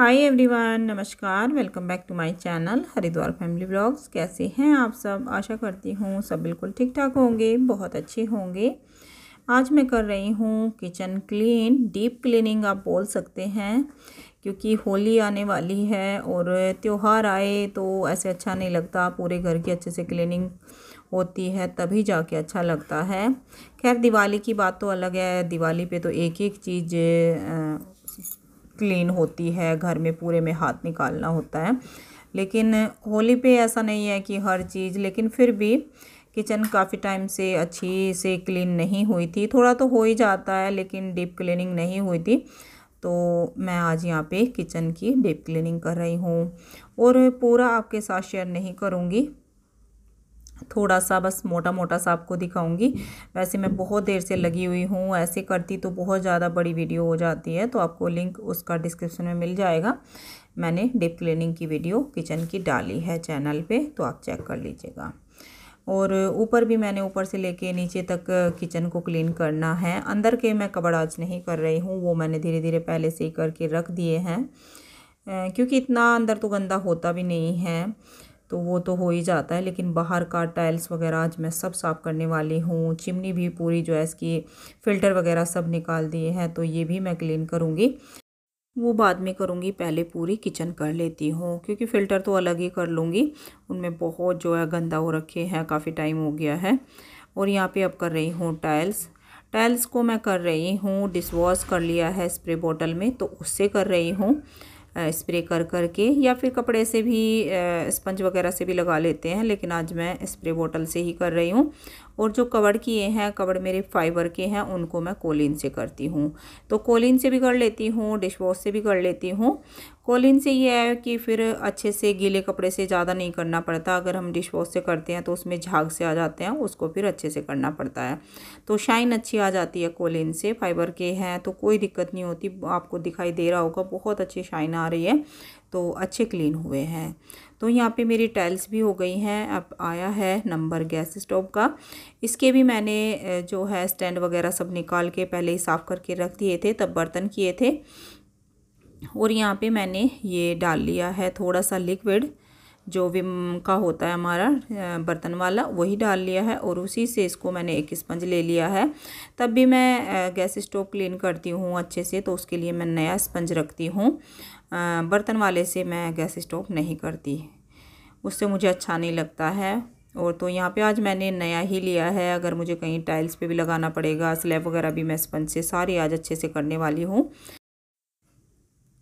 हाय everyone नमस्कार welcome back to my channel Haridwar family blogs कैसे हैं आप सब आशा करती हूँ सब बिल्कुल ठीक ठाक होंगे बहुत अच्छे होंगे आज मैं कर रही हूँ किचन क्लीन डीप क्लीनिंग आप बोल सकते हैं क्योंकि होली आने वाली है और त्यौहार आए तो ऐसे अच्छा नहीं लगता पूरे घर की अच्छे से क्लीनिंग होती है तभी जाके अच्छा लगता है खैर दिवाली की बात तो अलग है दिवाली पे तो एक एक चीज़ क्लीन होती है घर में पूरे में हाथ निकालना होता है लेकिन होली पे ऐसा नहीं है कि हर चीज़ लेकिन फिर भी किचन काफ़ी टाइम से अच्छी से क्लीन नहीं हुई थी थोड़ा तो हो ही जाता है लेकिन डीप क्लीनिंग नहीं हुई थी तो मैं आज यहाँ पे किचन की डीप क्लीनिंग कर रही हूँ और पूरा आपके साथ शेयर नहीं करूँगी थोड़ा सा बस मोटा मोटा सा आपको दिखाऊंगी वैसे मैं बहुत देर से लगी हुई हूँ ऐसे करती तो बहुत ज़्यादा बड़ी वीडियो हो जाती है तो आपको लिंक उसका डिस्क्रिप्शन में मिल जाएगा मैंने डिप क्लीनिंग की वीडियो किचन की डाली है चैनल पे तो आप चेक कर लीजिएगा और ऊपर भी मैंने ऊपर से लेके नीचे तक किचन को क्लीन करना है अंदर के मैं कबड़ आज नहीं कर रही हूँ वो मैंने धीरे धीरे पहले से ही करके रख दिए हैं क्योंकि इतना अंदर तो गंदा होता भी नहीं है तो वो तो हो ही जाता है लेकिन बाहर का टाइल्स वगैरह आज मैं सब साफ़ करने वाली हूँ चिमनी भी पूरी जो है इसकी फ़िल्टर वगैरह सब निकाल दिए हैं तो ये भी मैं क्लीन करूँगी वो बाद में करूँगी पहले पूरी किचन कर लेती हूँ क्योंकि फ़िल्टर तो अलग ही कर लूँगी उनमें बहुत जो है गंदा हो रखे हैं काफ़ी टाइम हो गया है और यहाँ पे अब कर रही हूँ टाइल्स टाइल्स को मैं कर रही हूँ डिशवॉश कर लिया है स्प्रे बॉटल में तो उससे कर रही हूँ स्प्रे कर कर के या फिर कपड़े से भी स्पंज वगैरह से भी लगा लेते हैं लेकिन आज मैं स्प्रे बोतल से ही कर रही हूँ और जो कवर किए हैं कवर मेरे फाइबर के हैं उनको मैं कोलिन से करती हूँ तो कोलिन से भी कर लेती हूँ डिश वॉश से भी कर लेती हूँ कोलिन से ये है कि फिर अच्छे से गीले कपड़े से ज़्यादा नहीं करना पड़ता अगर हम डिश वॉश से करते हैं तो उसमें झाग से आ जाते हैं उसको फिर अच्छे से करना पड़ता है तो शाइन अच्छी आ जाती है कोलिन से फाइबर के हैं तो कोई दिक्कत नहीं होती आपको दिखाई दे रहा होगा बहुत अच्छी शाइन आ रही है तो अच्छे क्लीन हुए हैं तो यहाँ पे मेरी टाइल्स भी हो गई हैं अब आया है नंबर गैस स्टोव का इसके भी मैंने जो है स्टैंड वगैरह सब निकाल के पहले ही साफ़ करके रख दिए थे तब बर्तन किए थे और यहाँ पे मैंने ये डाल लिया है थोड़ा सा लिक्विड जो विम का होता है हमारा बर्तन वाला वही डाल लिया है और उसी से इसको मैंने एक स्पंज ले लिया है तब भी मैं गैस स्टोव क्लीन करती हूँ अच्छे से तो उसके लिए मैं नया स्पंज रखती हूँ बर्तन वाले से मैं गैस स्टोव नहीं करती उससे मुझे अच्छा नहीं लगता है और तो यहाँ पे आज मैंने नया ही लिया है अगर मुझे कहीं टाइल्स पे भी लगाना पड़ेगा स्लैब वगैरह भी मैं स्पंज से सारी आज अच्छे से करने वाली हूँ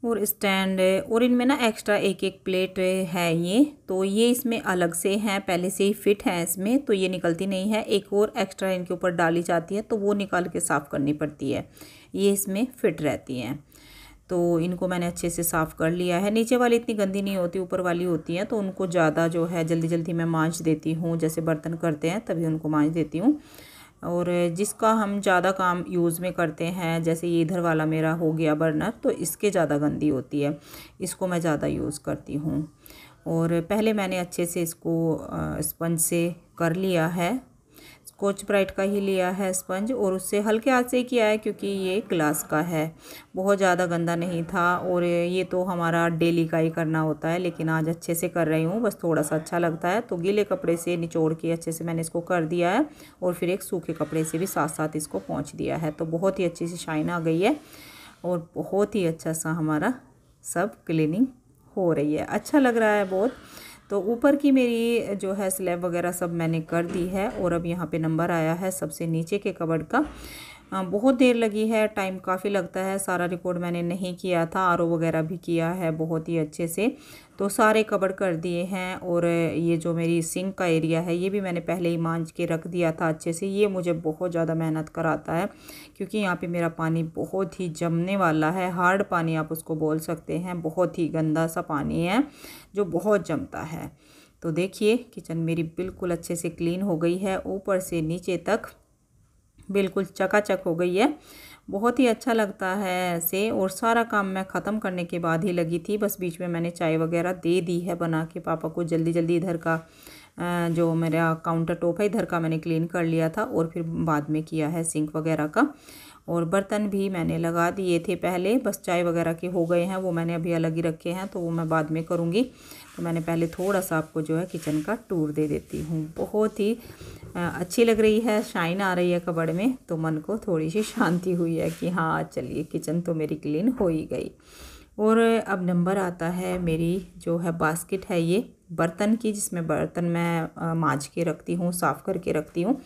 और स्टैंड और इनमें ना एक्स्ट्रा एक एक प्लेट है ये तो ये इसमें अलग से हैं पहले से ही फिट हैं इसमें तो ये निकलती नहीं है एक और एक्स्ट्रा इनके ऊपर डाली जाती है तो वो निकाल के साफ़ करनी पड़ती है ये इसमें फिट रहती हैं तो इनको मैंने अच्छे से साफ़ कर लिया है नीचे वाली इतनी गंदी नहीं होती ऊपर वाली होती है तो उनको ज़्यादा जो है जल्दी जल्दी मैं मांझ देती हूँ जैसे बर्तन करते हैं तभी उनको मांझ देती हूँ और जिसका हम ज़्यादा काम यूज़ में करते हैं जैसे ये इधर वाला मेरा हो गया बर्नर तो इसके ज़्यादा गंदी होती है इसको मैं ज़्यादा यूज़ करती हूँ और पहले मैंने अच्छे से इसको स्पंज से कर लिया है कोच ब्राइट का ही लिया है स्पंज और उससे हल्के हाथ से ही किया है क्योंकि ये ग्लास का है बहुत ज़्यादा गंदा नहीं था और ये तो हमारा डेली का ही करना होता है लेकिन आज अच्छे से कर रही हूँ बस थोड़ा सा अच्छा लगता है तो गीले कपड़े से निचोड़ के अच्छे से मैंने इसको कर दिया है और फिर एक सूखे कपड़े से भी साथ साथ इसको पहुँच दिया है तो बहुत ही अच्छी सी शाइन आ गई है और बहुत ही अच्छा सा हमारा सब क्लिनिंग हो रही है अच्छा लग रहा है बहुत तो ऊपर की मेरी जो है स्लैब वगैरह सब मैंने कर दी है और अब यहाँ पे नंबर आया है सबसे नीचे के कबड़ का बहुत देर लगी है टाइम काफ़ी लगता है सारा रिकॉर्ड मैंने नहीं किया था आर वगैरह भी किया है बहुत ही अच्छे से तो सारे कवर कर दिए हैं और ये जो मेरी सिंक का एरिया है ये भी मैंने पहले ही मांझ के रख दिया था अच्छे से ये मुझे बहुत ज़्यादा मेहनत कराता है क्योंकि यहाँ पे मेरा पानी बहुत ही जमने वाला है हार्ड पानी आप उसको बोल सकते हैं बहुत ही गंदा सा पानी है जो बहुत जमता है तो देखिए किचन मेरी बिल्कुल अच्छे से क्लीन हो गई है ऊपर से नीचे तक बिल्कुल चकाचक हो गई है बहुत ही अच्छा लगता है ऐसे और सारा काम मैं ख़त्म करने के बाद ही लगी थी बस बीच में मैंने चाय वगैरह दे दी है बना के पापा को जल्दी जल्दी इधर का जो मेरा काउंटर टॉप है इधर का मैंने क्लीन कर लिया था और फिर बाद में किया है सिंक वगैरह का और बर्तन भी मैंने लगा दिए थे पहले बस चाय वगैरह के हो गए हैं वो मैंने अभी अलग ही रखे हैं तो वो मैं बाद में करूँगी तो मैंने पहले थोड़ा सा आपको जो है किचन का टूर दे देती हूँ बहुत ही अच्छी लग रही है शाइन आ रही है कबड़ में तो मन को थोड़ी सी शांति हुई है कि हाँ चलिए किचन तो मेरी क्लीन हो ही गई और अब नंबर आता है मेरी जो है बास्केट है ये बर्तन की जिसमें बर्तन मैं माज के रखती हूँ साफ़ करके रखती हूँ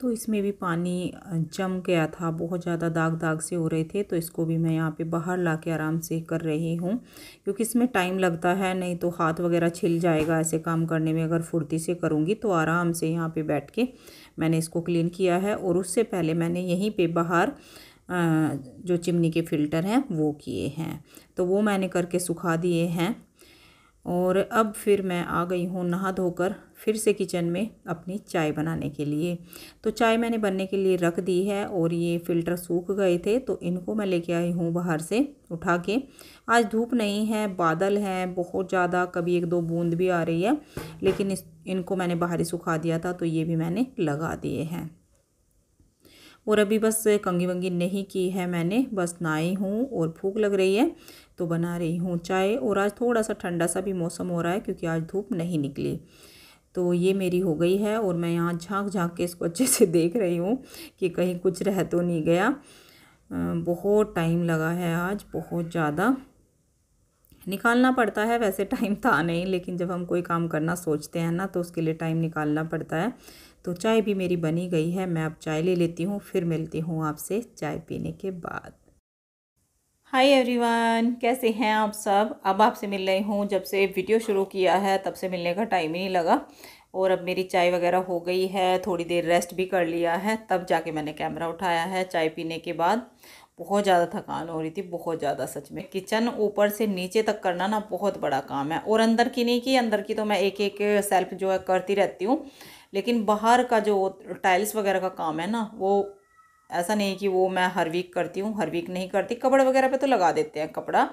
तो इसमें भी पानी जम गया था बहुत ज़्यादा दाग दाग से हो रहे थे तो इसको भी मैं यहाँ पे बाहर ला के आराम से कर रही हूँ क्योंकि इसमें टाइम लगता है नहीं तो हाथ वगैरह छिल जाएगा ऐसे काम करने में अगर फुर्ती से करूँगी तो आराम से यहाँ पे बैठ के मैंने इसको क्लीन किया है और उससे पहले मैंने यहीं पर बाहर जो चिमनी के फ़िल्टर हैं वो किए हैं तो वो मैंने करके सुखा दिए हैं और अब फिर मैं आ गई हूँ नहा धोकर फिर से किचन में अपनी चाय बनाने के लिए तो चाय मैंने बनने के लिए रख दी है और ये फ़िल्टर सूख गए थे तो इनको मैं लेके आई हूँ बाहर से उठा के आज धूप नहीं है बादल हैं बहुत ज़्यादा कभी एक दो बूंद भी आ रही है लेकिन इस इनको मैंने बाहर ही सुखा दिया था तो ये भी मैंने लगा दिए हैं और अभी बस कंगी वंगी नहीं की है मैंने बस नाई हूँ और भूख लग रही है तो बना रही हूँ चाय और आज थोड़ा सा ठंडा सा भी मौसम हो रहा है क्योंकि आज धूप नहीं निकली तो ये मेरी हो गई है और मैं यहाँ झांक झांक के इसको अच्छे से देख रही हूँ कि कहीं कुछ रह तो नहीं गया बहुत टाइम लगा है आज बहुत ज़्यादा निकालना पड़ता है वैसे टाइम था नहीं लेकिन जब हम कोई काम करना सोचते हैं ना तो उसके लिए टाइम निकालना पड़ता है तो चाय भी मेरी बनी गई है मैं अब चाय ले लेती हूँ फिर मिलती हूँ आपसे चाय पीने के बाद हाय एवरीवन कैसे हैं आप सब अब आपसे मिल रही हूँ जब से वीडियो शुरू किया है तब से मिलने का टाइम ही नहीं लगा और अब मेरी चाय वगैरह हो गई है थोड़ी देर रेस्ट भी कर लिया है तब जाके मैंने कैमरा उठाया है चाय पीने के बाद बहुत ज़्यादा थकान हो रही थी बहुत ज़्यादा सच में किचन ऊपर से नीचे तक करना ना बहुत बड़ा काम है और अंदर की नहीं की अंदर की तो मैं एक एक सेल्फ जो है करती रहती हूँ लेकिन बाहर का जो टाइल्स वगैरह का काम है ना वो ऐसा नहीं कि वो मैं हर वीक करती हूँ हर वीक नहीं करती कपड़ वगैरह पे तो लगा देते हैं कपड़ा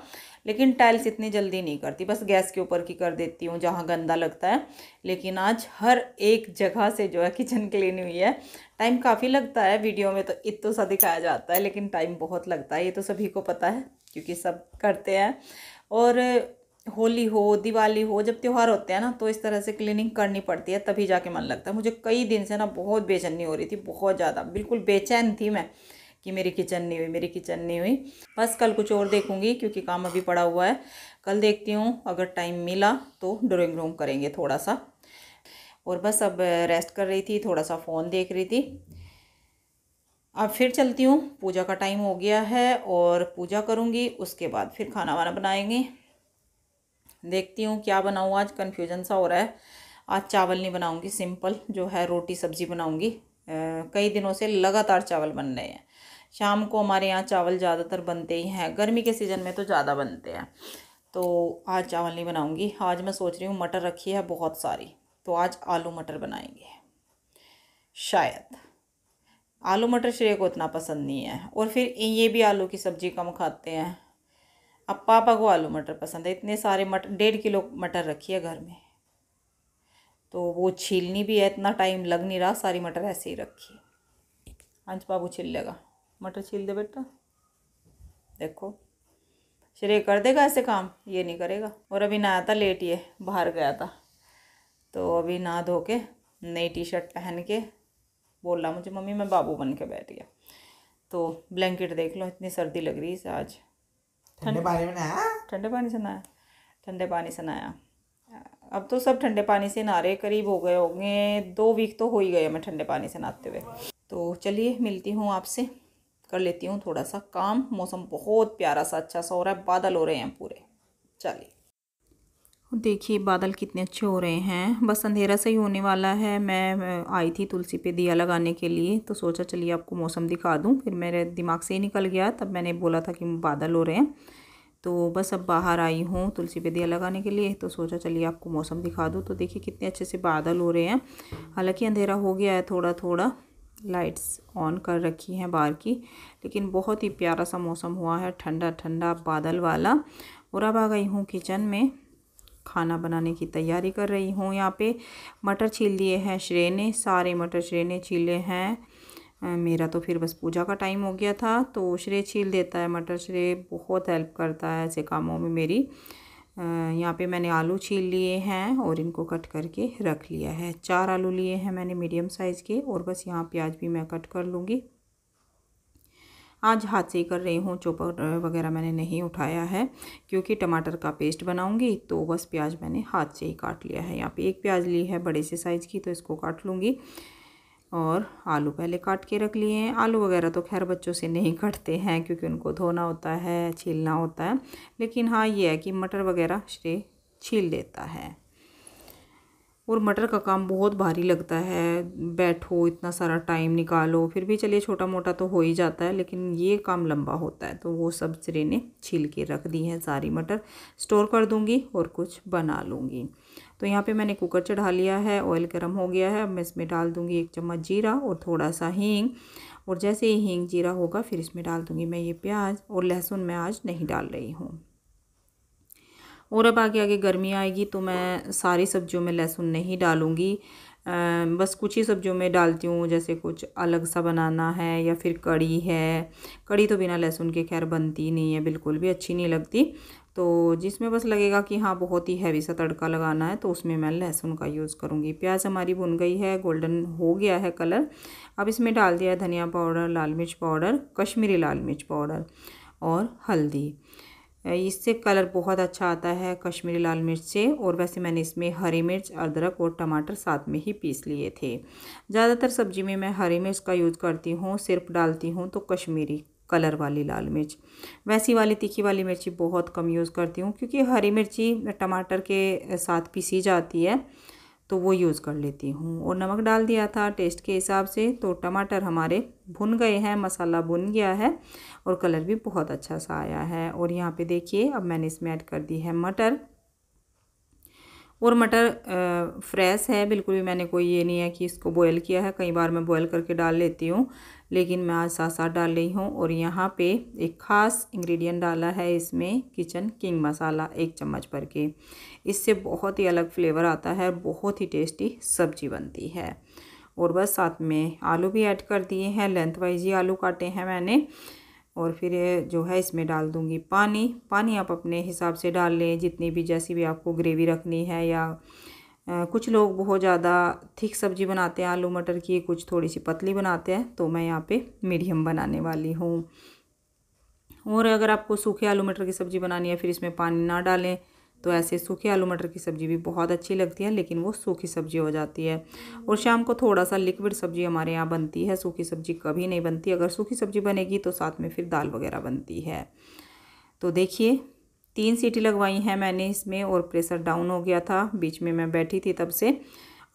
लेकिन टाइल्स इतनी जल्दी नहीं करती बस गैस के ऊपर की कर देती हूँ जहाँ गंदा लगता है लेकिन आज हर एक जगह से जो है किचन क्लीन हुई है टाइम काफ़ी लगता है वीडियो में तो इतो सा दिखाया जाता है लेकिन टाइम बहुत लगता है ये तो सभी को पता है क्योंकि सब करते हैं और होली हो दिवाली हो जब त्यौहार होते हैं ना तो इस तरह से क्लीनिंग करनी पड़ती है तभी जाके मन लगता है मुझे कई दिन से ना बहुत बेचैनी हो रही थी बहुत ज़्यादा बिल्कुल बेचैन थी मैं कि मेरी किचन नहीं हुई मेरी किचन नहीं हुई बस कल कुछ और देखूंगी क्योंकि काम अभी पड़ा हुआ है कल देखती हूँ अगर टाइम मिला तो ड्रॉइंग रूम करेंगे थोड़ा सा और बस अब रेस्ट कर रही थी थोड़ा सा फ़ोन देख रही थी अब फिर चलती हूँ पूजा का टाइम हो गया है और पूजा करूँगी उसके बाद फिर खाना वाना बनाएंगे देखती हूँ क्या बनाऊँ आज कन्फ्यूजन सा हो रहा है आज चावल नहीं बनाऊँगी सिंपल जो है रोटी सब्जी बनाऊँगी कई दिनों से लगातार चावल बन रहे हैं शाम को हमारे यहाँ चावल ज़्यादातर बनते ही हैं गर्मी के सीज़न में तो ज़्यादा बनते हैं तो आज चावल नहीं बनाऊँगी आज मैं सोच रही हूँ मटर रखी है बहुत सारी तो आज आलू मटर बनाएंगे शायद आलू मटर श्रेय को इतना पसंद नहीं है और फिर ये भी आलू की सब्ज़ी कम खाते हैं अब पापा को आलू मटर पसंद है इतने सारे मटर डेढ़ किलो मटर रखी है घर में तो वो छीलनी भी है इतना टाइम लग नहीं रहा सारी मटर ऐसे ही रखी अंश बाबू छील लेगा मटर छील दे बेटा देखो श्रेय कर देगा ऐसे काम ये नहीं करेगा और अभी आया था लेट ये बाहर गया था तो अभी ना धो के नई टी शर्ट पहन के बोल रहा मुझे मम्मी मैं बाबू बन के बैठ गया तो ब्लैंकेट देख लो इतनी सर्दी लग रही है आज ठंडे पानी में नहाया ठंडे पानी से नहाया ठंडे पानी से नहाया अब तो सब ठंडे पानी से नहा रहे करीब हो गए होंगे दो वीक तो हो ही गए मैं ठंडे पानी से नहाते हुए तो चलिए मिलती हूँ आपसे कर लेती हूँ थोड़ा सा काम मौसम बहुत प्यारा सा अच्छा सा हो रहा है बादल हो रहे हैं पूरे चलिए देखिए बादल कितने अच्छे हो रहे हैं बस अंधेरा से ही होने वाला है मैं आई थी तुलसी पे दिया लगाने के लिए तो सोचा चलिए आपको मौसम दिखा दूँ फिर मेरे दिमाग से ही निकल गया तब मैंने बोला था कि बादल हो रहे हैं तो बस अब बाहर आई हूँ तुलसी पे दिया लगाने के लिए तो सोचा चलिए आपको मौसम दिखा दूँ तो देखिए कितने अच्छे से बादल हो रहे हैं हालाँकि अंधेरा हो गया है थोड़ा थोड़ा लाइट्स ऑन कर रखी हैं बाहर की लेकिन बहुत ही प्यारा सा मौसम हुआ है ठंडा ठंडा बादल वाला और अब आ गई हूँ किचन में खाना बनाने की तैयारी कर रही हूँ यहाँ पे मटर छील लिए हैं श्रेय ने सारे मटर श्रेय ने छीले हैं मेरा तो फिर बस पूजा का टाइम हो गया था तो श्रेय छील देता है मटर श्रेय बहुत हेल्प करता है ऐसे कामों में मेरी यहाँ पे मैंने आलू छील लिए हैं और इनको कट करके रख लिया है चार आलू लिए हैं मैंने मीडियम साइज़ के और बस यहाँ प्याज भी मैं कट कर लूँगी आज हाथ से ही कर रही हूँ चोपर वगैरह मैंने नहीं उठाया है क्योंकि टमाटर का पेस्ट बनाऊँगी तो बस प्याज मैंने हाथ से ही काट लिया है यहाँ पे एक प्याज ली है बड़े से साइज़ की तो इसको काट लूँगी और आलू पहले काट के रख लिए हैं आलू वगैरह तो खैर बच्चों से नहीं कटते हैं क्योंकि उनको धोना होता है छीलना होता है लेकिन हाँ ये है कि मटर वगैरह श्रेय छील लेता है और मटर का काम बहुत भारी लगता है बैठो इतना सारा टाइम निकालो फिर भी चलिए छोटा मोटा तो हो ही जाता है लेकिन ये काम लंबा होता है तो वो सब चिरे ने छील के रख दी है सारी मटर स्टोर कर दूँगी और कुछ बना लूँगी तो यहाँ पे मैंने कुकर चढ़ा लिया है ऑयल गर्म हो गया है अब मैं इसमें डाल दूँगी एक चम्मच जीरा और थोड़ा सा हींग और जैसे ही हींग जीरा होगा फिर इसमें डाल दूँगी मैं ये प्याज और लहसुन मैं आज नहीं डाल रही हूँ और अब आगे आगे गर्मी आएगी तो मैं सारी सब्जियों में लहसुन नहीं डालूँगी बस कुछ ही सब्जियों में डालती हूँ जैसे कुछ अलग सा बनाना है या फिर कड़ी है कड़ी तो बिना लहसुन के खैर बनती नहीं है बिल्कुल भी अच्छी नहीं लगती तो जिसमें बस लगेगा कि हाँ बहुत ही हैवी सा तड़का लगाना है तो उसमें मैं लहसुन का यूज़ करूँगी प्याज हमारी भुन गई है गोल्डन हो गया है कलर अब इसमें डाल दिया है धनिया पाउडर लाल मिर्च पाउडर कश्मीरी लाल मिर्च पाउडर और हल्दी इससे कलर बहुत अच्छा आता है कश्मीरी लाल मिर्च से और वैसे मैंने इसमें हरी मिर्च अदरक और टमाटर साथ में ही पीस लिए थे ज़्यादातर सब्जी में मैं हरी मिर्च का यूज़ करती हूँ सिर्फ डालती हूँ तो कश्मीरी कलर वाली लाल मिर्च वैसी वाली तीखी वाली मिर्ची बहुत कम यूज़ करती हूँ क्योंकि हरी मिर्ची टमाटर के साथ पीसी जाती है तो वो यूज़ कर लेती हूँ और नमक डाल दिया था टेस्ट के हिसाब से तो टमाटर हमारे भुन गए हैं मसाला भुन गया है और कलर भी बहुत अच्छा सा आया है और यहाँ पे देखिए अब मैंने इसमें ऐड कर दी है मटर और मटर फ्रेश है बिल्कुल भी मैंने कोई ये नहीं है कि इसको बॉयल किया है कई बार मैं बॉयल करके डाल लेती हूँ लेकिन मैं आज साथ साथ डाल रही हूँ और यहाँ पे एक ख़ास इंग्रेडिएंट डाला है इसमें किचन किंग मसाला एक चम्मच भर के इससे बहुत ही अलग फ्लेवर आता है बहुत ही टेस्टी सब्जी बनती है और बस साथ में आलू भी ऐड कर दिए हैं लेंथ वाइज ही आलू काटे हैं मैंने और फिर जो है इसमें डाल दूँगी पानी पानी आप अपने हिसाब से डाल लें जितनी भी जैसी भी आपको ग्रेवी रखनी है या आ, कुछ लोग बहुत ज़्यादा थिक सब्जी बनाते हैं आलू मटर की कुछ थोड़ी सी पतली बनाते हैं तो मैं यहाँ पे मीडियम बनाने वाली हूँ और अगर आपको सूखे आलू मटर की सब्ज़ी बनानी है फिर इसमें पानी ना डालें तो ऐसे सूखे आलू मटर की सब्ज़ी भी बहुत अच्छी लगती है लेकिन वो सूखी सब्ज़ी हो जाती है और शाम को थोड़ा सा लिक्विड सब्ज़ी हमारे यहाँ बनती है सूखी सब्ज़ी कभी नहीं बनती अगर सूखी सब्ज़ी बनेगी तो साथ में फिर दाल वगैरह बनती है तो देखिए तीन सीटी लगवाई हैं मैंने इसमें और प्रेशर डाउन हो गया था बीच में मैं बैठी थी तब से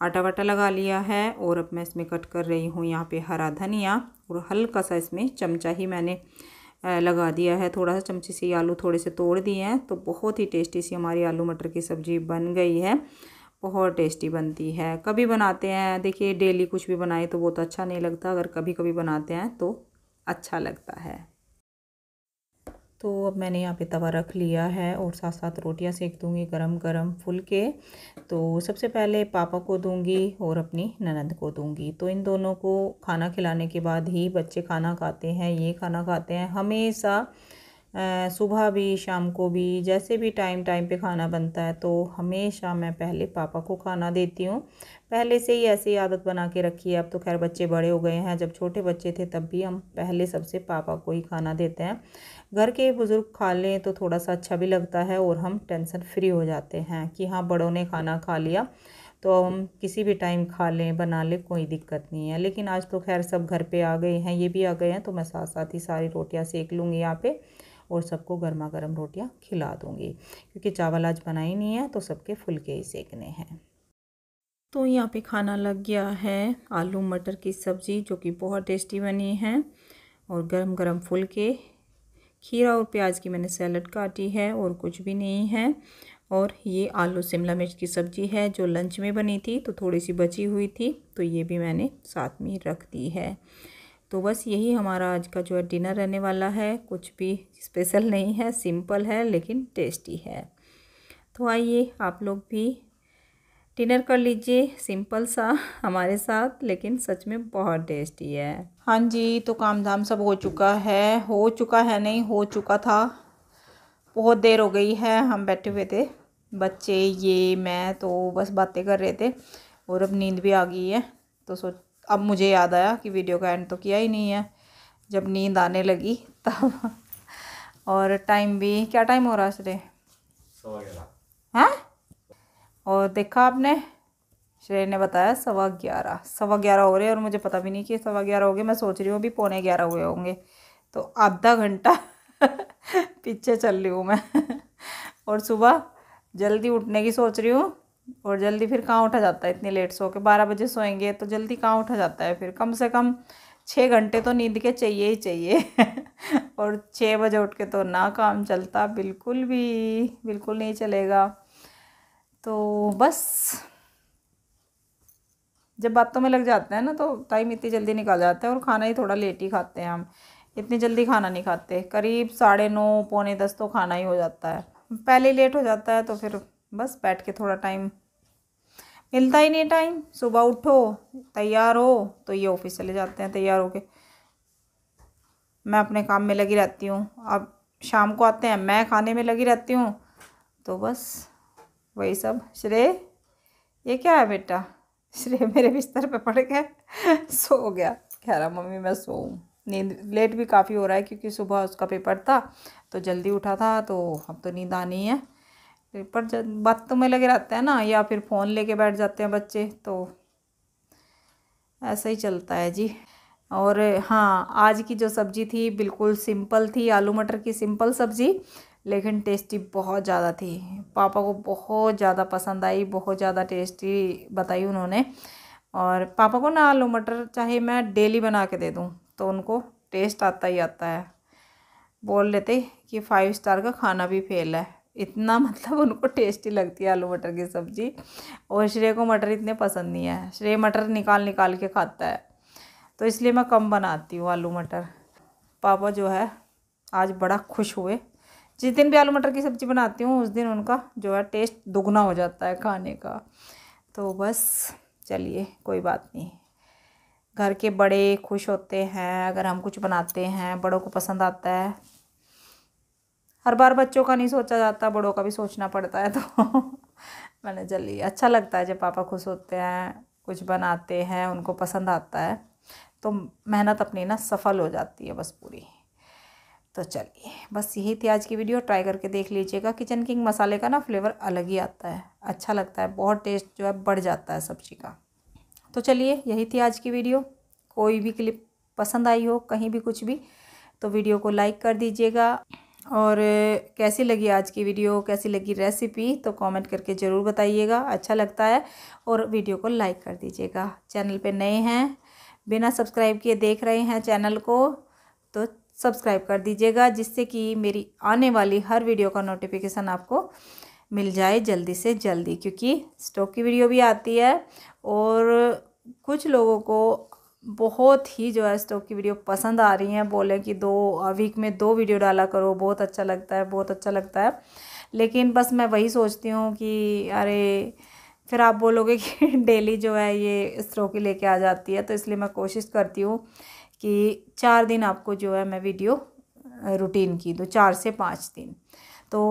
आटा वाटा लगा लिया है और अब मैं इसमें कट कर रही हूँ यहाँ पे हरा धनिया और हल्का सा इसमें चमचा ही मैंने लगा दिया है थोड़ा सा चमची से आलू थोड़े से तोड़ दिए हैं तो बहुत ही टेस्टी सी हमारी आलू मटर की सब्ज़ी बन गई है बहुत टेस्टी बनती है कभी बनाते हैं देखिए डेली कुछ भी बनाए तो वो तो अच्छा नहीं लगता अगर कभी कभी बनाते हैं तो अच्छा लगता है तो अब मैंने यहाँ पे तवा रख लिया है और साथ साथ रोटियाँ सेक दूँगी गरम गरम फुल के तो सबसे पहले पापा को दूँगी और अपनी ननद को दूँगी तो इन दोनों को खाना खिलाने के बाद ही बच्चे खाना खाते हैं ये खाना खाते हैं हमेशा सुबह भी शाम को भी जैसे भी टाइम टाइम पे खाना बनता है तो हमेशा मैं पहले पापा को खाना देती हूँ पहले से ही ऐसी आदत बना के रखी है अब तो खैर बच्चे बड़े हो गए हैं जब छोटे बच्चे थे तब भी हम पहले सबसे पापा को ही खाना देते हैं घर के बुज़ुर्ग खा लें तो थोड़ा सा अच्छा भी लगता है और हम टेंशन फ्री हो जाते हैं कि हाँ बड़ों ने खाना खा लिया तो हम किसी भी टाइम खा लें बना लें कोई दिक्कत नहीं है लेकिन आज तो खैर सब घर पे आ गए हैं ये भी आ गए हैं तो मैं साथ साथ ही सारी रोटियां सेक लूँगी यहाँ पे और सबको गर्मा गर्म रोटियाँ खिला दूँगी क्योंकि चावल आज ही नहीं है तो सबके फुलके ही सेकने हैं तो यहाँ पे खाना लग गया है आलू मटर की सब्ज़ी जो कि बहुत टेस्टी बनी है और गर्म गर्म फुलके खीरा और प्याज की मैंने सैलड काटी है और कुछ भी नहीं है और ये आलू शिमला मिर्च की सब्ज़ी है जो लंच में बनी थी तो थोड़ी सी बची हुई थी तो ये भी मैंने साथ में रख दी है तो बस यही हमारा आज का जो है डिनर रहने वाला है कुछ भी स्पेशल नहीं है सिंपल है लेकिन टेस्टी है तो आइए आप लोग भी डिनर कर लीजिए सिंपल सा हमारे साथ लेकिन सच में बहुत टेस्टी है हाँ जी तो काम धाम सब हो चुका है हो चुका है नहीं हो चुका था बहुत देर हो गई है हम बैठे हुए थे बच्चे ये मैं तो बस बातें कर रहे थे और अब नींद भी आ गई है तो सोच अब मुझे याद आया कि वीडियो का एंड तो किया ही नहीं है जब नींद आने लगी तब और टाइम भी क्या टाइम हो रहा है सर हैं हाँ? और देखा आपने श्रेय ने बताया सवा ग्यारह सवा ग्यारह हो रहे और मुझे पता भी नहीं कि सवा ग्यारह हो गए मैं सोच रही हूँ अभी पौने ग्यारह हुए होंगे तो आधा घंटा पीछे चल रही हूँ मैं और सुबह जल्दी उठने की सोच रही हूँ और जल्दी फिर कहाँ उठा जाता है इतनी लेट सो के बारह बजे सोएंगे तो जल्दी कहाँ उठा जाता है फिर कम से कम छः घंटे तो नींद के चाहिए ही चाहिए और छः बजे उठ के तो ना काम चलता बिल्कुल भी बिल्कुल नहीं चलेगा तो बस जब बातों में लग जाते हैं ना तो टाइम इतनी जल्दी निकल जाता है और खाना ही थोड़ा लेट ही खाते हैं हम इतनी जल्दी खाना नहीं खाते करीब साढ़े नौ पौने दस तो खाना ही हो जाता है पहले लेट हो जाता है तो फिर बस बैठ के थोड़ा टाइम मिलता ही नहीं टाइम सुबह उठो तैयार हो तो ये ऑफिस चले जाते हैं तैयार होके मैं अपने काम में लगी रहती हूँ अब शाम को आते हैं मैं खाने में लगी रहती हूँ तो बस वही सब श्रेय ये क्या है बेटा श्रेय मेरे बिस्तर पे पड़ गया सो गया कह रहा मम्मी मैं सोऊँ नींद लेट भी काफ़ी हो रहा है क्योंकि सुबह उसका पेपर था तो जल्दी उठा था तो अब तो नींद आनी है पेपर बात तो में लगे रहते हैं ना या फिर फ़ोन लेके बैठ जाते हैं बच्चे तो ऐसा ही चलता है जी और हाँ आज की जो सब्ज़ी थी बिल्कुल सिंपल थी आलू मटर की सिंपल सब्ज़ी लेकिन टेस्टी बहुत ज़्यादा थी पापा को बहुत ज़्यादा पसंद आई बहुत ज़्यादा टेस्टी बताई उन्होंने और पापा को ना आलू मटर चाहे मैं डेली बना के दे दूँ तो उनको टेस्ट आता ही आता है बोल लेते कि फाइव स्टार का खाना भी फेल है इतना मतलब उनको टेस्टी लगती है आलू मटर की सब्ज़ी और श्रेय को मटर इतने पसंद नहीं है श्रेय मटर निकाल निकाल के खाता है तो इसलिए मैं कम बनाती हूँ आलू मटर पापा जो है आज बड़ा खुश हुए जिस दिन भी आलू मटर की सब्ज़ी बनाती हूँ उस दिन उनका जो है टेस्ट दुगना हो जाता है खाने का तो बस चलिए कोई बात नहीं घर के बड़े खुश होते हैं अगर हम कुछ बनाते हैं बड़ों को पसंद आता है हर बार बच्चों का नहीं सोचा जाता बड़ों का भी सोचना पड़ता है तो मैंने चलिए अच्छा लगता है जब पापा खुश होते हैं कुछ बनाते हैं उनको पसंद आता है तो मेहनत अपनी ना सफल हो जाती है बस पूरी तो चलिए बस यही थी आज की वीडियो ट्राई करके देख लीजिएगा किचन किंग मसाले का ना फ्लेवर अलग ही आता है अच्छा लगता है बहुत टेस्ट जो है बढ़ जाता है सब्जी का तो चलिए यही थी आज की वीडियो कोई भी क्लिप पसंद आई हो कहीं भी कुछ भी तो वीडियो को लाइक कर दीजिएगा और कैसी लगी आज की वीडियो कैसी लगी रेसिपी तो कमेंट करके ज़रूर बताइएगा अच्छा लगता है और वीडियो को लाइक कर दीजिएगा चैनल पे नए हैं बिना सब्सक्राइब किए देख रहे हैं चैनल को तो सब्सक्राइब कर दीजिएगा जिससे कि मेरी आने वाली हर वीडियो का नोटिफिकेशन आपको मिल जाए जल्दी से जल्दी क्योंकि स्टॉक की वीडियो भी आती है और कुछ लोगों को बहुत ही जो है स्टॉक की वीडियो पसंद आ रही हैं बोले कि दो वीक में दो वीडियो डाला करो बहुत अच्छा लगता है बहुत अच्छा लगता है लेकिन बस मैं वही सोचती हूँ कि अरे फिर आप बोलोगे कि डेली जो है ये स्ट्रोकी लेके आ जाती है तो इसलिए मैं कोशिश करती हूँ कि चार दिन आपको जो है मैं वीडियो रूटीन की दूँ चार से पाँच दिन तो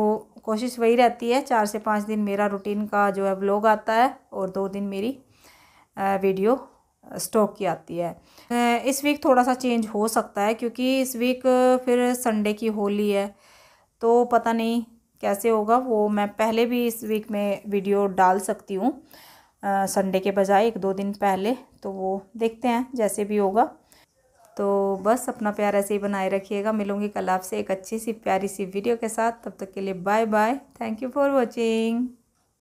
कोशिश वही रहती है चार से पाँच दिन मेरा रूटीन का जो है ब्लॉग आता है और दो दिन मेरी वीडियो स्टॉक की आती है इस वीक थोड़ा सा चेंज हो सकता है क्योंकि इस वीक फिर संडे की होली है तो पता नहीं कैसे होगा वो मैं पहले भी इस वीक में वीडियो डाल सकती हूँ संडे के बजाय एक दो दिन पहले तो वो देखते हैं जैसे भी होगा तो बस अपना प्यार ऐसे ही बनाए रखिएगा मिलूंगी कल आपसे एक अच्छी सी प्यारी सी वीडियो के साथ तब तक के लिए bye bye thank you for watching